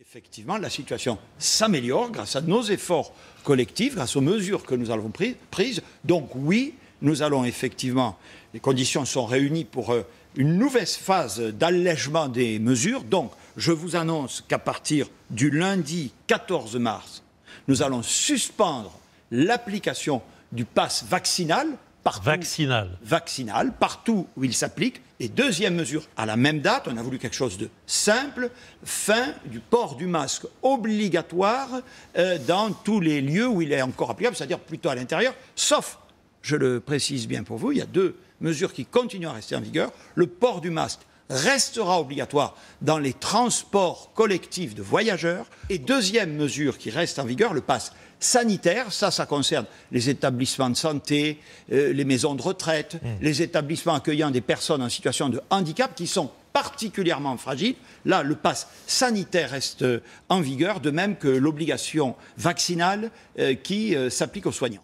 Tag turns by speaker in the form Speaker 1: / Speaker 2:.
Speaker 1: Effectivement, la situation s'améliore grâce à nos efforts collectifs, grâce aux mesures que nous avons prises. Donc oui, nous allons effectivement, les conditions sont réunies pour euh, une nouvelle phase d'allègement des mesures. Donc je vous annonce qu'à partir du lundi 14 mars, nous allons suspendre l'application du pass vaccinal Vaccinal. Vaccinal, partout où il s'applique. Et deuxième mesure, à la même date, on a voulu quelque chose de simple, fin du port du masque obligatoire euh, dans tous les lieux où il est encore applicable, c'est-à-dire plutôt à l'intérieur, sauf, je le précise bien pour vous, il y a deux mesures qui continuent à rester en vigueur, le port du masque restera obligatoire dans les transports collectifs de voyageurs. Et deuxième mesure qui reste en vigueur, le pass sanitaire. Ça, ça concerne les établissements de santé, euh, les maisons de retraite, mmh. les établissements accueillant des personnes en situation de handicap qui sont particulièrement fragiles. Là, le pass sanitaire reste euh, en vigueur, de même que l'obligation vaccinale euh, qui s'applique aux soignants.